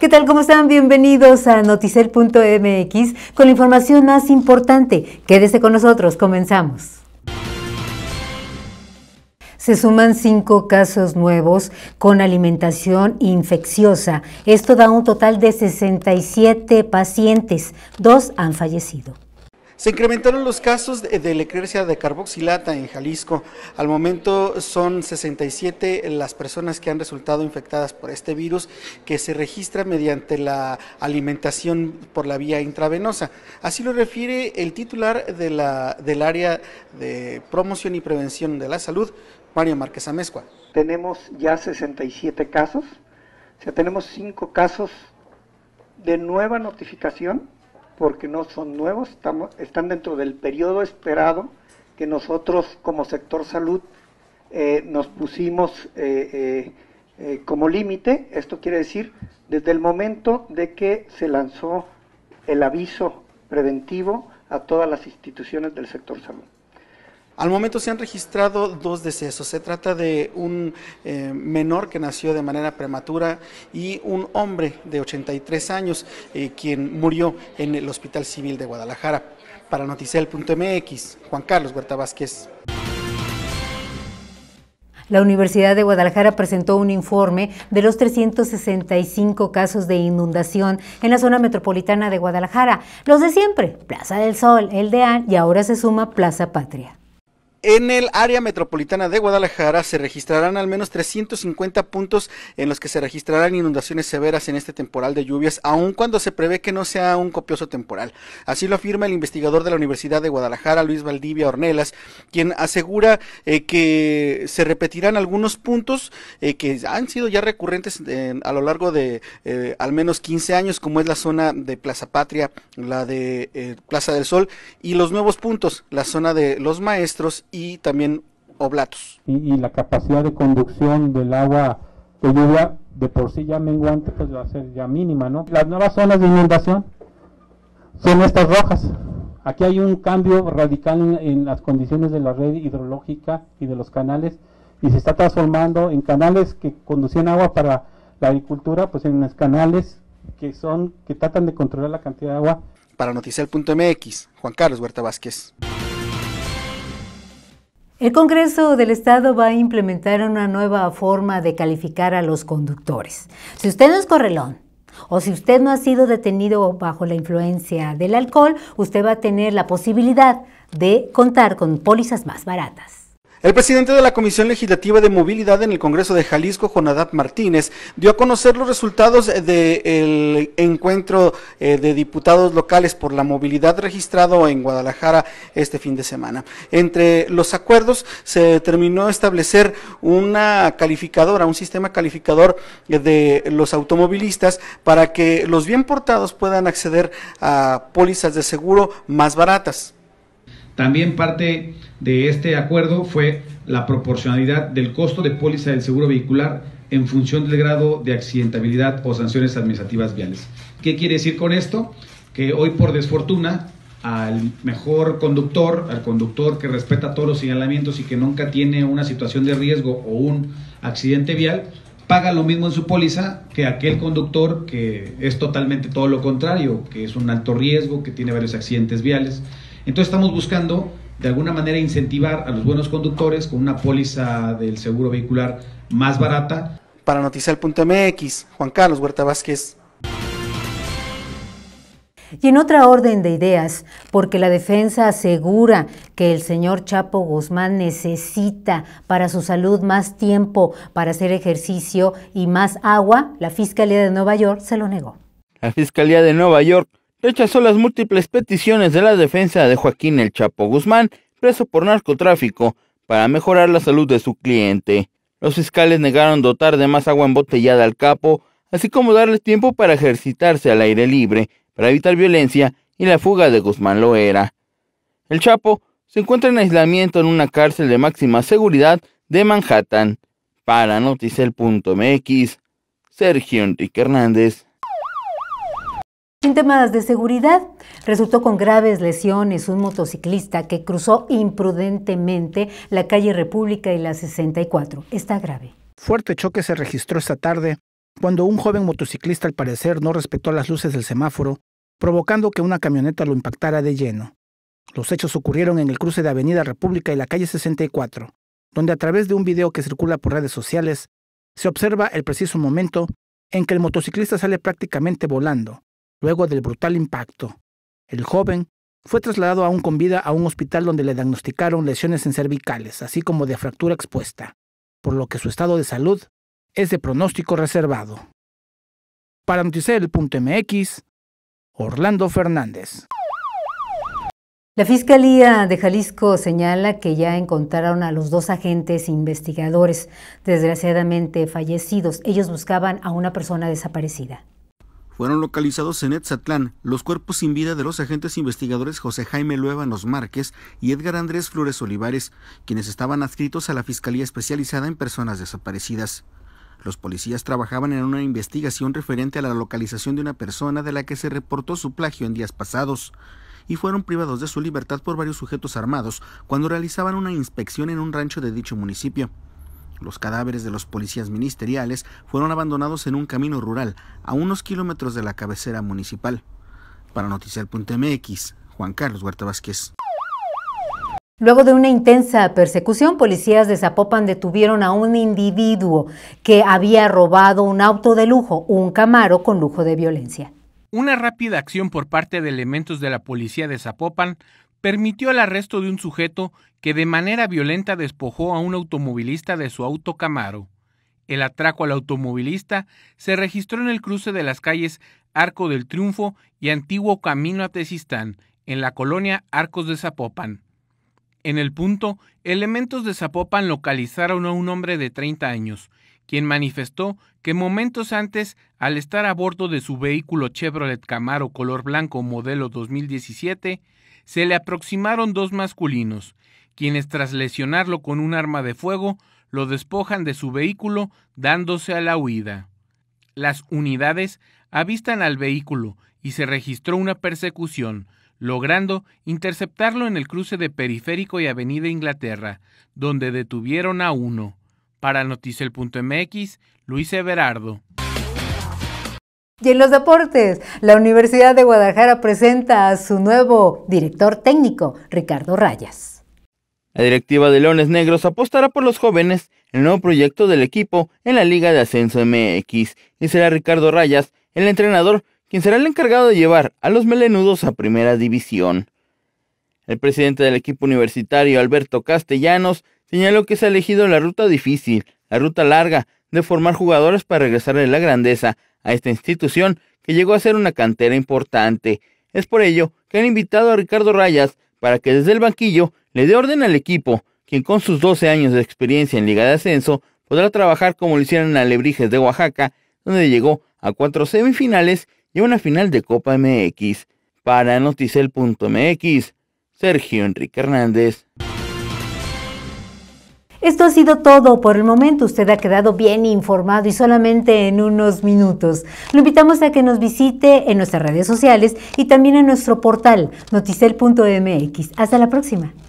¿Qué tal? ¿Cómo están? Bienvenidos a noticel.mx con la información más importante. Quédese con nosotros, comenzamos. Se suman cinco casos nuevos con alimentación infecciosa. Esto da un total de 67 pacientes. Dos han fallecido. Se incrementaron los casos de, de lecrecia de carboxilata en Jalisco. Al momento son 67 las personas que han resultado infectadas por este virus que se registra mediante la alimentación por la vía intravenosa. Así lo refiere el titular de la, del área de promoción y prevención de la salud, Mario Márquez Amezcua. Tenemos ya 67 casos, o sea, tenemos 5 casos de nueva notificación porque no son nuevos, están dentro del periodo esperado que nosotros como sector salud eh, nos pusimos eh, eh, como límite. Esto quiere decir, desde el momento de que se lanzó el aviso preventivo a todas las instituciones del sector salud. Al momento se han registrado dos decesos. Se trata de un eh, menor que nació de manera prematura y un hombre de 83 años eh, quien murió en el Hospital Civil de Guadalajara. Para noticel.mx, Juan Carlos Huerta Vázquez. La Universidad de Guadalajara presentó un informe de los 365 casos de inundación en la zona metropolitana de Guadalajara, los de siempre, Plaza del Sol, El Deán y ahora se suma Plaza Patria. En el área metropolitana de Guadalajara se registrarán al menos 350 puntos en los que se registrarán inundaciones severas en este temporal de lluvias, aun cuando se prevé que no sea un copioso temporal. Así lo afirma el investigador de la Universidad de Guadalajara, Luis Valdivia Ornelas, quien asegura eh, que se repetirán algunos puntos eh, que han sido ya recurrentes eh, a lo largo de al menos 15 años, como es la zona de Plaza Patria, la de Plaza del Sol y los nuevos puntos, la zona de los maestros y también oblatos. Y, la capacidad de conducción del agua de lluvia de por sí ya menguante pues va a ser ya mínima, ¿no? Las nuevas zonas de inundación son estas rojas. Aquí hay un cambio radical en, las condiciones de la red hidrológica y de los canales y se está transformando en canales que conducían agua para la agricultura, pues en los canales que son que tratan de controlar la cantidad de agua. Para noticiar.mx, Juan Carlos Huerta Vázquez. El Congreso del Estado va a implementar una nueva forma de calificar a los conductores. Si usted no es correlón o si usted no ha sido detenido bajo la influencia del alcohol, usted va a tener la posibilidad de contar con pólizas más baratas. El presidente de la Comisión Legislativa de Movilidad en el Congreso de Jalisco, Jonadab Martínez, dio a conocer los resultados del encuentro eh, de diputados locales por la movilidad registrado en Guadalajara este fin de semana. Entre los acuerdos se determinó establecer una calificadora, un sistema calificador de los automovilistas para que los bien portados puedan acceder a pólizas de seguro más baratas. También parte de este acuerdo fue la proporcionalidad del costo de póliza del seguro vehicular en función del grado de accidentabilidad o sanciones administrativas viales. ¿Qué quiere decir con esto? Que hoy por desfortuna al mejor conductor, al conductor que respeta todos los señalamientos y que nunca tiene una situación de riesgo o un accidente vial, paga lo mismo en su póliza que aquel conductor que es totalmente todo lo contrario, que es un alto riesgo, que tiene varios accidentes viales. Entonces estamos buscando de alguna manera incentivar a los buenos conductores con una póliza del seguro vehicular más barata. Para punto mx, Juan Carlos Huerta Vázquez. Y en otra orden de ideas, porque la defensa asegura que el señor Chapo Guzmán necesita para su salud más tiempo para hacer ejercicio y más agua, la Fiscalía de Nueva York se lo negó. La Fiscalía de Nueva York rechazó las múltiples peticiones de la defensa de Joaquín El Chapo Guzmán, preso por narcotráfico, para mejorar la salud de su cliente. Los fiscales negaron dotar de más agua embotellada al capo, así como darle tiempo para ejercitarse al aire libre, para evitar violencia y la fuga de Guzmán Loera. El Chapo se encuentra en aislamiento en una cárcel de máxima seguridad de Manhattan. Para Noticel.mx, Sergio Enrique Hernández. En temas de seguridad, resultó con graves lesiones un motociclista que cruzó imprudentemente la calle República y la 64. Está grave. Fuerte choque se registró esta tarde cuando un joven motociclista al parecer no respetó las luces del semáforo, provocando que una camioneta lo impactara de lleno. Los hechos ocurrieron en el cruce de Avenida República y la calle 64, donde a través de un video que circula por redes sociales, se observa el preciso momento en que el motociclista sale prácticamente volando, Luego del brutal impacto, el joven fue trasladado aún con vida a un hospital donde le diagnosticaron lesiones en cervicales, así como de fractura expuesta, por lo que su estado de salud es de pronóstico reservado. Para MX, Orlando Fernández. La Fiscalía de Jalisco señala que ya encontraron a los dos agentes investigadores, desgraciadamente fallecidos. Ellos buscaban a una persona desaparecida. Fueron localizados en Etzatlán los cuerpos sin vida de los agentes investigadores José Jaime Luévanos Márquez y Edgar Andrés Flores Olivares, quienes estaban adscritos a la Fiscalía Especializada en Personas Desaparecidas. Los policías trabajaban en una investigación referente a la localización de una persona de la que se reportó su plagio en días pasados y fueron privados de su libertad por varios sujetos armados cuando realizaban una inspección en un rancho de dicho municipio. Los cadáveres de los policías ministeriales fueron abandonados en un camino rural, a unos kilómetros de la cabecera municipal. Para Noticiar.mx, Juan Carlos Huerta Vázquez. Luego de una intensa persecución, policías de Zapopan detuvieron a un individuo que había robado un auto de lujo, un Camaro con lujo de violencia. Una rápida acción por parte de elementos de la policía de Zapopan permitió el arresto de un sujeto que de manera violenta despojó a un automovilista de su auto Camaro. El atraco al automovilista se registró en el cruce de las calles Arco del Triunfo y Antiguo Camino a Tezistán, en la colonia Arcos de Zapopan. En el punto, elementos de Zapopan localizaron a un hombre de 30 años, quien manifestó que momentos antes, al estar a bordo de su vehículo Chevrolet Camaro color blanco modelo 2017, se le aproximaron dos masculinos, quienes tras lesionarlo con un arma de fuego, lo despojan de su vehículo dándose a la huida. Las unidades avistan al vehículo y se registró una persecución, logrando interceptarlo en el cruce de Periférico y Avenida Inglaterra, donde detuvieron a uno. Para Noticiel.mx, Luis Everardo. Y en los deportes, la Universidad de Guadalajara presenta a su nuevo director técnico, Ricardo Rayas. La directiva de Leones Negros apostará por los jóvenes, el nuevo proyecto del equipo en la Liga de Ascenso MX, y será Ricardo Rayas, el entrenador, quien será el encargado de llevar a los melenudos a primera división. El presidente del equipo universitario, Alberto Castellanos, señaló que se ha elegido la ruta difícil, la ruta larga, de formar jugadores para regresar en la grandeza, a esta institución que llegó a ser una cantera importante. Es por ello que han invitado a Ricardo Rayas para que desde el banquillo le dé orden al equipo, quien con sus 12 años de experiencia en Liga de Ascenso podrá trabajar como lo hicieron en Alebrijes de Oaxaca, donde llegó a cuatro semifinales y una final de Copa MX. Para Noticel.mx, Sergio Enrique Hernández. Esto ha sido todo por el momento. Usted ha quedado bien informado y solamente en unos minutos. Lo invitamos a que nos visite en nuestras redes sociales y también en nuestro portal noticel.mx. Hasta la próxima.